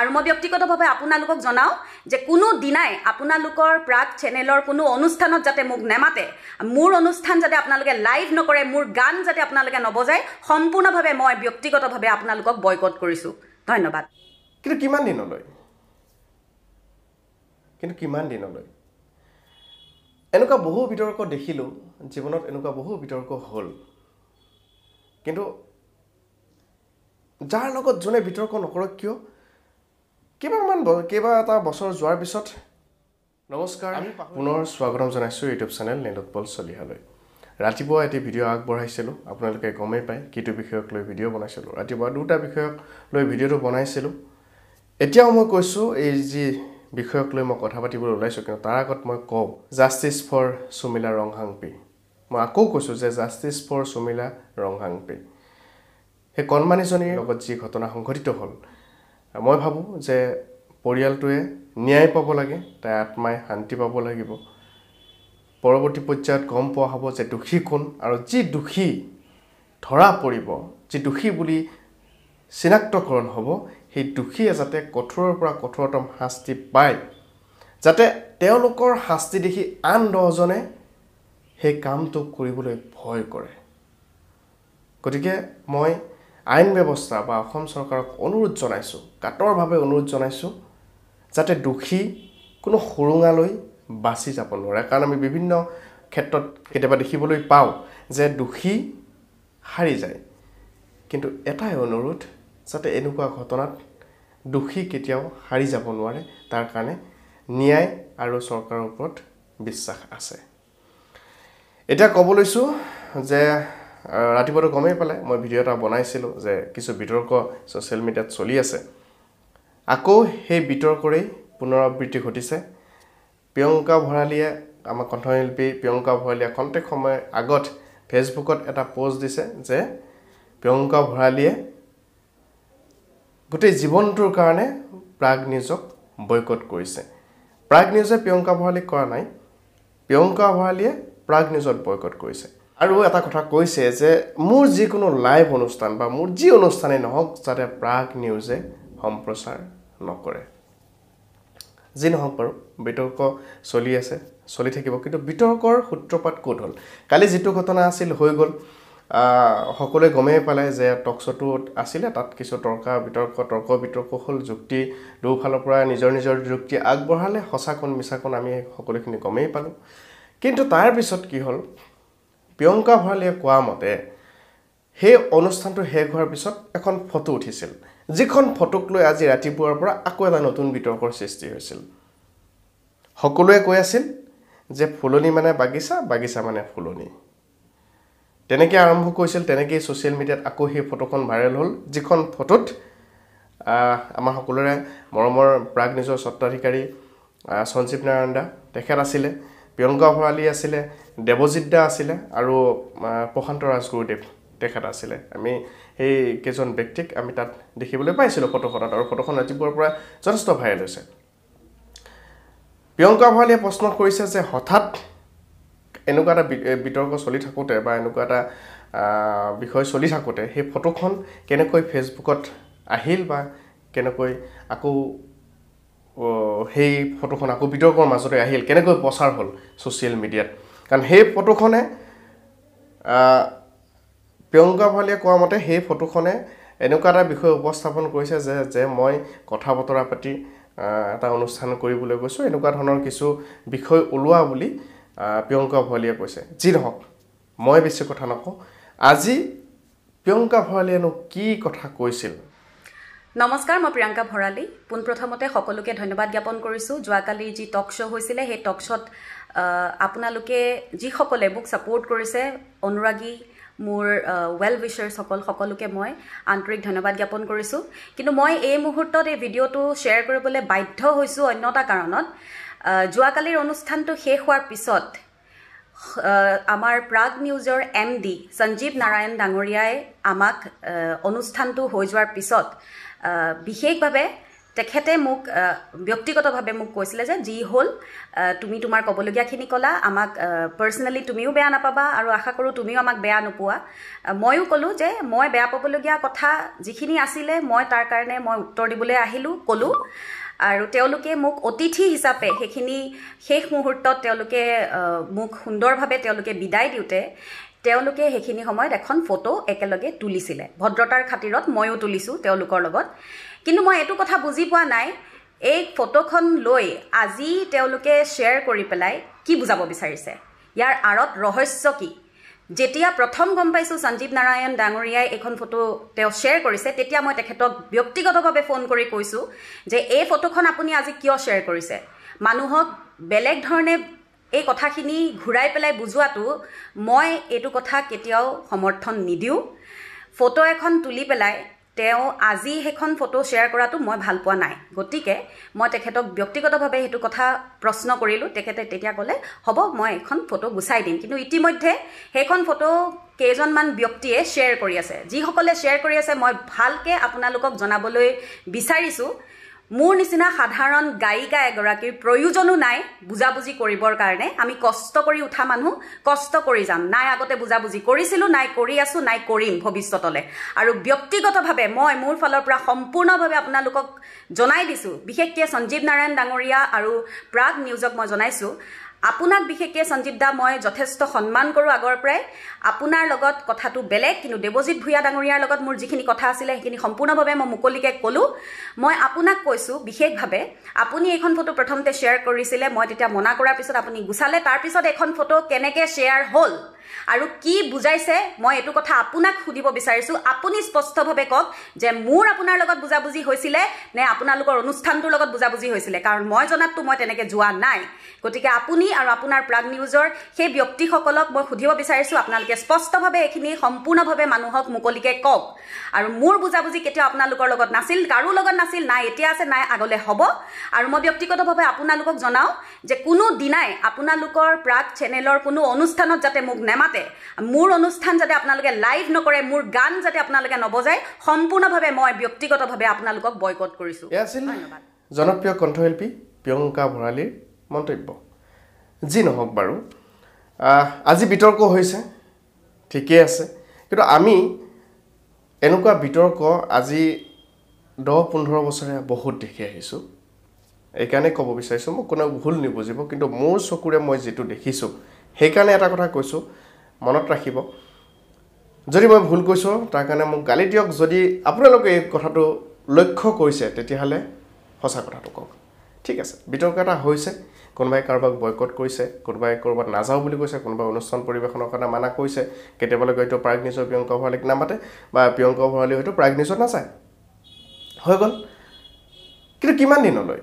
আৰু মই ব্যক্তিগতভাৱে আপোনালোকক জনাওঁ যে কোনো দিনাই আপোনালোকৰ প্ৰাগ চেনেলৰ কোনো অনুষ্ঠানত যাতে মোক নেমাতে মোৰ অনুষ্ঠান যাতে আপোনালোকে লাইভ নকৰে মোৰ গান যাতে আপোনালোকে নবজায় সম্পূৰ্ণভাৱে মই ব্যক্তিগতভাৱে আপোনালোকক বয়কট কৰিছোঁ ধন্যবাদ কিন্তু কিমান দিনলৈ কিন্তু কিমান দিনলৈ এনেকুৱা বহু বিতৰ্ক দেখিলোঁ জীৱনত এনেকুৱা বহু বিতৰ্ক হ'ল কিন্তু যাৰ লগত যোনে বিতৰ্ক নকৰক কিয় কেইবামান কেইবা এটা বছৰ যোৱাৰ পিছত নমস্কাৰ আমি পুনৰ স্বাগতম জনাইছোঁ ইউটিউব চেনেল নেদোৎপল চলিহালৈ ৰাতিপুৱা এটি ভিডিঅ' আগবঢ়াইছিলোঁ আপোনালোকে গমেই পায় কিটো বিষয়ক লৈ ভিডিঅ' বনাইছিলোঁ ৰাতিপুৱা দুটা বিষয়ক লৈ ভিডিঅ'টো বনাইছিলোঁ এতিয়াও মই কৈছোঁ এই যি বিষয়ক লৈ মই কথা পাতিবলৈ ওলাইছোঁ কিন্তু তাৰ আগত মই কওঁ জাষ্টিচ ফৰ সুমিলা পি মই আকৌ কৈছোঁ যে জাষ্টিচ ফৰ সুমিলা ৰংহাং পি সেই কণমানিজনীৰ লগত যি ঘটনা সংঘটিত হ'ল মই ভাবোঁ যে পৰিয়ালটোৱে ন্যায় পাব লাগে তাই আত্মাই শান্তি পাব লাগিব পৰৱৰ্তী পৰ্যায়ত গম পোৱা হ'ব যে দোষী কোন আৰু যি দোষী ধৰা পৰিব যি দোষী বুলি চিনাক্তকৰণ হ'ব সেই দোষীয়ে যাতে কঠোৰৰ পৰা কঠোৰতম শাস্তি পায় যাতে তেওঁলোকৰ শাস্তি দেখি আন দহজনে সেই কামটো কৰিবলৈ ভয় কৰে গতিকে মই আইন ব্যৱস্থা বা অসম চৰকাৰক অনুৰোধ জনাইছোঁ কাটৰভাৱে অনুৰোধ জনাইছোঁ যাতে দোষী কোনো সুৰুঙালৈ বাছি যাব নোৱাৰে কাৰণ আমি বিভিন্ন ক্ষেত্ৰত কেতিয়াবা দেখিবলৈ পাওঁ যে দোষী সাৰি যায় কিন্তু এটাই অনুৰোধ যাতে এনেকুৱা ঘটনাত দোষী কেতিয়াও সাৰি যাব নোৱাৰে তাৰ কাৰণে ন্যায় আৰু চৰকাৰৰ ওপৰত বিশ্বাস আছে এতিয়া ক'ব লৈছোঁ যে ৰাতিপুৱাটো গমেই পালে মই ভিডিঅ' এটা বনাইছিলোঁ যে কিছু বিতৰ্ক ছ'চিয়েল মিডিয়াত চলি আছে আকৌ সেই বিতৰ্কৰেই পুনৰাবৃত্তি ঘটিছে প্ৰিয়ংকা ভঁৰালীয়ে আমাৰ কণ্ঠশিল্পী প্ৰিয়ংকা ভঁৰালীয়ে কণ্টেক সময়ৰ আগত ফেচবুকত এটা পোষ্ট দিছে যে প্ৰিয়ংকা ভঁৰালীয়ে গোটেই জীৱনটোৰ কাৰণে প্ৰাগ নিউজক বয়কট কৰিছে প্ৰাগ নিউজে প্ৰিয়ংকা ভঁৰালীক কৰা নাই প্ৰিয়ংকা ভঁৰালীয়ে প্ৰাগ নিউজত বয়কট কৰিছে আৰু এটা কথা কৈছে যে মোৰ যিকোনো লাইভ অনুষ্ঠান বা মোৰ যি অনুষ্ঠানেই নহওক যাতে প্ৰাগ নিউজে সম্প্ৰচাৰ নকৰে যি নহওক বাৰু বিতৰ্ক চলি আছে চলি থাকিব কিন্তু বিতৰ্কৰ সূত্ৰপাত ক'ত হ'ল কালি যিটো ঘটনা আছিল হৈ গ'ল সকলোৱে গমেই পালে যে টকশ্বটো আছিলে তাত কিছু তৰ্ক বিতৰ্ক তৰ্ক বিতৰ্ক হ'ল যুক্তি দুয়োফালৰ পৰা নিজৰ নিজৰ যুক্তি আগবঢ়ালে সঁচাকণ মিছাকণ আমি সকলোখিনি গমেই পালোঁ কিন্তু তাৰপিছত কি হ'ল প্ৰিয়ংকা ভঁৰালীয়ে কোৱা মতে সেই অনুষ্ঠানটো শেষ হোৱাৰ পিছত এখন ফটো উঠিছিল যিখন ফটোক লৈ আজি ৰাতিপুৱাৰ পৰা আকৌ এটা নতুন বিতৰ্কৰ সৃষ্টি হৈছিল সকলোৱে কৈ আছিল যে ফুলনি মানে বাগিচা বাগিচা মানে ফুলনি তেনেকৈ আৰম্ভ কৰিছিল তেনেকেই ছ'চিয়েল মিডিয়াত আকৌ সেই ফটোখন ভাইৰেল হ'ল যিখন ফটোত আমাৰ সকলোৰে মৰমৰ প্ৰাগ নিজৰ স্বত্বাধিকাৰী সঞ্জীৱ নাৰায়ণ দা তেখেত আছিলে প্ৰিয়ংকা ভৰালী আছিলে দেৱজিত দা আছিলে আৰু প্ৰশান্ত ৰাজগুৰুদেৱ তেখেত আছিলে আমি সেই কেইজন ব্যক্তিক আমি তাত দেখিবলৈ পাইছিলোঁ ফটোখনত আৰু ফটোখন ৰাজীৱৰ পৰা যথেষ্ট ভাইৰেল হৈছে প্ৰিয়ংকা ভৰালীয়ে প্ৰশ্ন কৰিছে যে হঠাৎ এনেকুৱা এটা বিতৰ্ক চলি থাকোঁতে বা এনেকুৱা এটা বিষয় চলি থাকোঁতে সেই ফটোখন কেনেকৈ ফেচবুকত আহিল বা কেনেকৈ আকৌ সেই ফটোখন আকৌ বিতৰ্কৰ মাজতে আহিল কেনেকৈ প্ৰচাৰ হ'ল ছ'চিয়েল মিডিয়াত কাৰণ সেই ফটোখনে প্ৰিয়ংকা পালিয়ে কোৱা মতে সেই ফটোখনে এনেকুৱা এটা বিষয় উপস্থাপন কৰিছে যে যে মই কথা বতৰা পাতি এটা অনুষ্ঠান কৰিবলৈ গৈছোঁ এনেকুৱা ধৰণৰ কিছু বিষয় ওলোৱা বুলি প্ৰিয়ংকা ভৰালীয়ে কৈছে যি নহওক মই বেছি কথা নকওঁ আজি প্ৰিয়ংকা ভৰালীয়েনো কি কথা কৈছিল নমস্কাৰ মই প্ৰিয়ংকা ভৰালী পোনপ্ৰথমতে সকলোকে ধন্যবাদ জ্ঞাপন কৰিছোঁ যোৱাকালি যি টক শ্ব' হৈছিলে সেই টক শ্ব'ত আপোনালোকে যিসকলে মোক ছাপৰ্ট কৰিছে অনুৰাগী মোৰ ৱেল উইচাৰ্ছসকল সকলোকে মই আন্তৰিক ধন্যবাদ জ্ঞাপন কৰিছোঁ কিন্তু মই এই মুহূৰ্তত এই ভিডিঅ'টো শ্বেয়াৰ কৰিবলৈ বাধ্য হৈছোঁ অন্য এটা কাৰণত যোৱাকালিৰ অনুষ্ঠানটো শেষ হোৱাৰ পিছত আমাৰ প্ৰাগ নিউজৰ এম ডি সঞ্জীৱ নাৰায়ণ ডাঙৰীয়াই আমাক অনুষ্ঠানটো হৈ যোৱাৰ পিছত বিশেষভাৱে তেখেতে মোক ব্যক্তিগতভাৱে মোক কৈছিলে যে যি হ'ল তুমি তোমাৰ ক'বলগীয়াখিনি ক'লা আমাক পাৰ্চনেলি তুমিও বেয়া নাপাবা আৰু আশা কৰোঁ তুমিও আমাক বেয়া নোপোৱা ময়ো ক'লোঁ যে মই বেয়া পাবলগীয়া কথা যিখিনি আছিলে মই তাৰ কাৰণে মই উত্তৰ দিবলৈ আহিলোঁ ক'লোঁ আৰু তেওঁলোকে মোক অতিথি হিচাপে সেইখিনি শেষ মুহূৰ্তত তেওঁলোকে মোক সুন্দৰভাৱে তেওঁলোকে বিদায় দিওঁতে তেওঁলোকে সেইখিনি সময়ত এখন ফটো একেলগে তুলিছিলে ভদ্ৰতাৰ খাতিৰত ময়ো তুলিছোঁ তেওঁলোকৰ লগত কিন্তু মই এইটো কথা বুজি পোৱা নাই এই ফটোখন লৈ আজি তেওঁলোকে শ্বেয়াৰ কৰি পেলাই কি বুজাব বিচাৰিছে ইয়াৰ আঁৰত ৰহস্য কি যেতিয়া প্ৰথম গম পাইছোঁ সঞ্জীৱ নাৰায়ণ ডাঙৰীয়াই এইখন ফটো তেওঁ শ্বেয়াৰ কৰিছে তেতিয়া মই তেখেতক ব্যক্তিগতভাৱে ফোন কৰি কৈছোঁ যে এই ফটোখন আপুনি আজি কিয় শ্বেয়াৰ কৰিছে মানুহক বেলেগ ধৰণে এই কথাখিনি ঘূৰাই পেলাই বুজোৱাটো মই এইটো কথা কেতিয়াও সমৰ্থন নিদিওঁ ফটো এখন তুলি পেলাই তেওঁ আজি সেইখন ফটো শ্বেয়াৰ কৰাটো মই ভাল পোৱা নাই গতিকে মই তেখেতক ব্যক্তিগতভাৱে সেইটো কথা প্ৰশ্ন কৰিলোঁ তেখেতে তেতিয়া ক'লে হ'ব মই এখন ফটো গুচাই দিম কিন্তু ইতিমধ্যে সেইখন ফটো কেইজনমান ব্যক্তিয়ে শ্বেয়াৰ কৰি আছে যিসকলে শ্বেয়াৰ কৰি আছে মই ভালকৈ আপোনালোকক জনাবলৈ বিচাৰিছোঁ মোৰ নিচিনা সাধাৰণ গায়িকা এগৰাকীৰ প্ৰয়োজনো নাই বুজাবুজি কৰিবৰ কাৰণে আমি কষ্ট কৰি উঠা মানুহ কষ্ট কৰি যাম নাই আগতে বুজাবুজি কৰিছিলোঁ নাই কৰি আছোঁ নাই কৰিম ভৱিষ্যতলৈ আৰু ব্যক্তিগতভাৱে মই মোৰ ফালৰ পৰা সম্পূৰ্ণভাৱে আপোনালোকক জনাই দিছোঁ বিশেষকৈ সঞ্জীৱ নাৰায়ণ ডাঙৰীয়া আৰু প্ৰাগ নিউজক মই জনাইছোঁ আপোনাক বিশেষকৈ সঞ্জীৱ দা মই যথেষ্ট সন্মান কৰোঁ আগৰ পৰাই আপোনাৰ লগত কথাটো বেলেগ কিন্তু দেৱজিৎ ভূঞা ডাঙৰীয়াৰ লগত মোৰ যিখিনি কথা আছিলে সেইখিনি সম্পূৰ্ণভাৱে মই মুকলিকৈ ক'লোঁ মই আপোনাক কৈছোঁ বিশেষভাৱে আপুনি এইখন ফটো প্ৰথমতে শ্বেয়াৰ কৰিছিলে মই তেতিয়া মনা কৰাৰ পিছত আপুনি গুচালে তাৰপিছত এখন ফটো কেনেকৈ শ্বেয়াৰ হ'ল আৰু কি বুজাইছে মই এইটো কথা আপোনাক সুধিব বিচাৰিছোঁ আপুনি স্পষ্টভাৱে কওক যে মোৰ আপোনাৰ লগত বুজাবুজি হৈছিলে নে আপোনালোকৰ অনুষ্ঠানটোৰ লগত বুজাবুজি হৈছিলে কাৰণ মই জনাততো মই তেনেকৈ যোৱা নাই গতিকে আপুনি আৰু আপোনাৰ প্ৰাগ নিউজৰ সেই ব্যক্তিসকলক মই সুধিব বিচাৰিছোঁ আপোনালোকে স্পষ্টভাৱে এইখিনি সম্পূৰ্ণভাৱে মানুহক মুকলিকে কওক আৰু মোৰ বুজাবুজি কেতিয়াও আপোনালোকৰ লগত নাছিল কাৰো লগত নাছিল নাই এতিয়া আছে নাই আগলৈ হ'ব আৰু মই ব্যক্তিগতভাৱে আপোনালোকক জনাওঁ যে কোনো দিনাই আপোনালোকৰ প্ৰাগ চেনেলৰ কোনো অনুষ্ঠানত যাতে মোক নেমাতে মোৰ অনুষ্ঠান যাতে আপোনালোকে লাইভ নকৰে মোৰ গান যাতে আপোনালোকে নবজায় সম্পূৰ্ণভাৱে মই ব্যক্তিগতভাৱে আপোনালোকক বয়কট কৰিছোঁ জনপ্ৰিয় কণ্ঠশিল্পী প্ৰিয়ংকা ভৰালীৰ মন্তব্য যি নহওক বাৰু আজি বিতৰ্ক হৈছে ঠিকেই আছে কিন্তু আমি এনেকুৱা বিতৰ্ক আজি দহ পোন্ধৰ বছৰে বহুত দেখি আহিছোঁ এইকাৰণে ক'ব বিচাৰিছোঁ মোক কোনেও ভুল নিবুজিব কিন্তু মোৰ চকুৰে মই যিটো দেখিছোঁ সেইকাৰণে এটা কথা কৈছোঁ মনত ৰাখিব যদি মই ভুল কৈছোঁ তাৰ কাৰণে মোক গালি দিয়ক যদি আপোনালোকে এই কথাটো লক্ষ্য কৰিছে তেতিয়াহ'লে সঁচা কথাটো কওক ঠিক আছে বিতৰ্ক এটা হৈছে কোনোবাই কাৰোবাক বয়কট কৰিছে কোনোবাই ক'ৰবাত নাযাওঁ বুলি কৈছে কোনোবাই অনুষ্ঠান পৰিৱেশনৰ কাৰণে মানা কৰিছে কেতিয়াবালৈকে হয়তো প্ৰাগ নিউজৰ প্ৰিয়ংকা ভৰালীক নামাতে বা প্ৰিয়ংকা ভৰালী হয়তো প্ৰাগ নিউজত নাচায় হৈ গ'ল কিন্তু কিমান দিনলৈ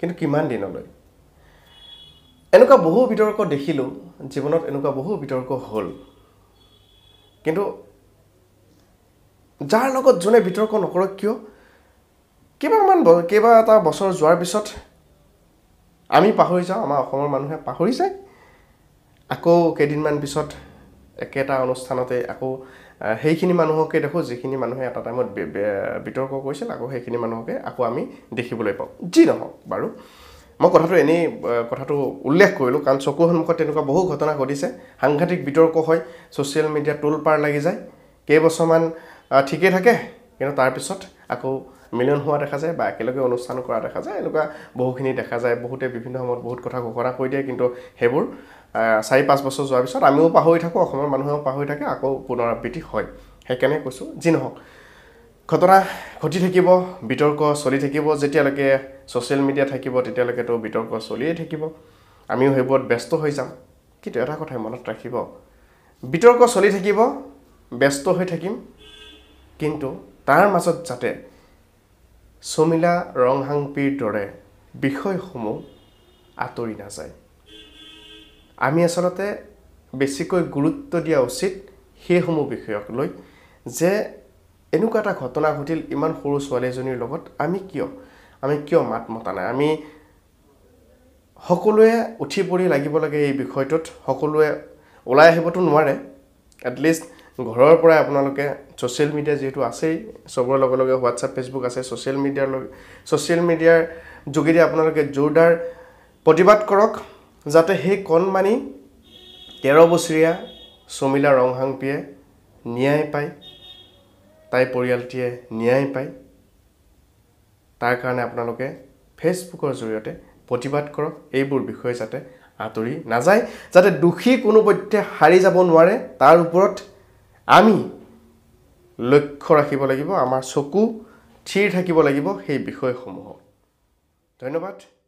কিন্তু কিমান দিনলৈ এনেকুৱা বহু বিতৰ্ক দেখিলোঁ জীৱনত এনেকুৱা বহু বিতৰ্ক হ'ল কিন্তু যাৰ লগত যোনে বিতৰ্ক নকৰক কিয় কেইবামান কেইবা এটা বছৰ যোৱাৰ পিছত আমি পাহৰি যাওঁ আমাৰ অসমৰ মানুহে পাহৰি যায় আকৌ কেইদিনমান পিছত একেটা অনুষ্ঠানতে আকৌ সেইখিনি মানুহকে দেখোঁ যিখিনি মানুহে এটা টাইমত বিতৰ্ক কৰিছিল আকৌ সেইখিনি মানুহকে আকৌ আমি দেখিবলৈ পাওঁ যি নহওক বাৰু মই কথাটো এনেই কথাটো উল্লেখ কৰিলোঁ কাৰণ চকুৰ সন্মুখত তেনেকুৱা বহু ঘটনা ঘটিছে সাংঘাতিক বিতৰ্ক হয় ছ'চিয়েল মিডিয়াত টোল পাৰ লাগি যায় কেইবছৰমান ঠিকেই থাকে কিন্তু তাৰপিছত আকৌ মিলন হোৱা দেখা যায় বা একেলগে অনুষ্ঠান কৰা দেখা যায় এনেকুৱা বহুখিনি দেখা যায় বহুতে বিভিন্ন সময়ত বহুত কথা ঘোষণা কৰি দিয়ে কিন্তু সেইবোৰ চাৰি পাঁচ বছৰ যোৱাৰ পিছত আমিও পাহৰি থাকোঁ অসমৰ মানুহেও পাহৰি থাকে আকৌ পুনৰাবৃত্তি হয় সেইকাৰণে কৈছোঁ যি নহওক ঘটনা ঘটি থাকিব বিতৰ্ক চলি থাকিব যেতিয়ালৈকে ছ'চিয়েল মিডিয়া থাকিব তেতিয়ালৈকেতো বিতৰ্ক চলিয়েই থাকিব আমিও সেইবোৰত ব্যস্ত হৈ যাম কিন্তু এটা কথাই মনত ৰাখিব বিতৰ্ক চলি থাকিব ব্যস্ত হৈ থাকিম কিন্তু তাৰ মাজত যাতে চমিলা ৰংহাংপিৰ দৰে বিষয়সমূহ আঁতৰি নাযায় আমি আচলতে বেছিকৈ গুৰুত্ব দিয়া উচিত সেইসমূহ বিষয়ক লৈ যে এনেকুৱা এটা ঘটনা ঘটিল ইমান সৰু ছোৱালী এজনীৰ লগত আমি কিয় আমি কিয় মাত মতা নাই আমি সকলোৱে উঠি পৰি লাগিব লাগে এই বিষয়টোত সকলোৱে ওলাই আহিবতো নোৱাৰে এটলিষ্ট ঘৰৰ পৰাই আপোনালোকে ছ'চিয়েল মিডিয়া যিহেতু আছেই চবৰ লগে লগে হোৱাটছআপ ফেচবুক আছে ছ'চিয়েল মিডিয়াৰ লগে ছ'চিয়েল মিডিয়াৰ যোগেদি আপোনালোকে জোৰদাৰ প্ৰতিবাদ কৰক যাতে সেই কণমানি তেৰ বছৰীয়া চমিলা ৰংহাংপিয়ে ন্যায় পায় তাই পৰিয়ালটিয়ে ন্যায় পায় তাৰ কাৰণে আপোনালোকে ফেচবুকৰ জৰিয়তে প্ৰতিবাদ কৰক এইবোৰ বিষয়ে যাতে আঁতৰি নাযায় যাতে দোষী কোনোপধ্যে সাৰি যাব নোৱাৰে তাৰ ওপৰত আমি লক্ষ্য ৰাখিব লাগিব আমাৰ চকু থিৰ থাকিব লাগিব সেই বিষয়সমূহক ধন্যবাদ